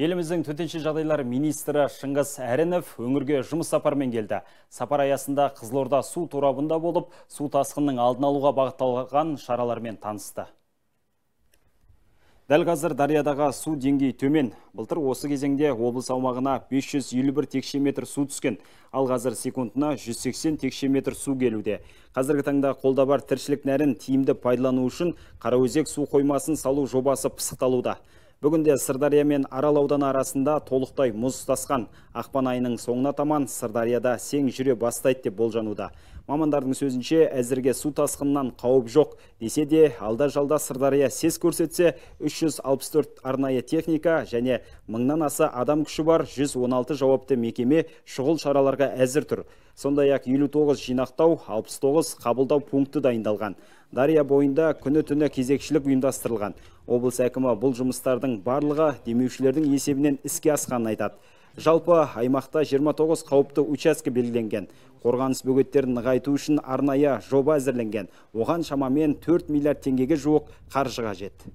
Еліміздің төтенше жағдайлар министрі Шыңғыс Әрінов өңірге жұмыс сапармен келді. Сапар аясында Қызылорда су торабында болып, су тасқынның алдын алуға бағытталған шаралармен танысты. Дәл қазір Дариядағы су деңгейі төмен. Бұлтыр осы кезеңде облыс аумағына 551 текше метр су түскен, ал қазір секундына 180 текше метр су келуде. Қазіргі таңда қолда бар тіршілік нәрін тиімді пайдалану үшін Қараөзек су қоймасын салу жобасы пысықталуда. Бүгінде Сырдария мен Арал ауданы арасында толықтай мұз тасқан. Ақпан айының соңына таман Сырдарияда сең жүре бастайды деп болжануда. Мамандардың сөзінше әзірге су тасқынынан қауіп жоқ. Десе де алда-жалда Сырдария сес көрсетсе 364 арнайы техника және мыңнан аса адам күші бар 116 жауапты мекеме шұғыл шараларға әзір тұр сондай ақ елу жинақтау алпыс қабылдау пункті дайындалған дария бойында күні түні кезекшілік ұйымдастырылған облыс әкімі бұл жұмыстардың барлығы демеушілердің есебінен іске асқанын айтады жалпы аймақта 29 қауіпті учаске белгіленген қорғаныс бөгеттерін нығайту үшін арнайы жоба әзірленген оған шамамен 4 миллиард теңгеге жоқ қаржы қажет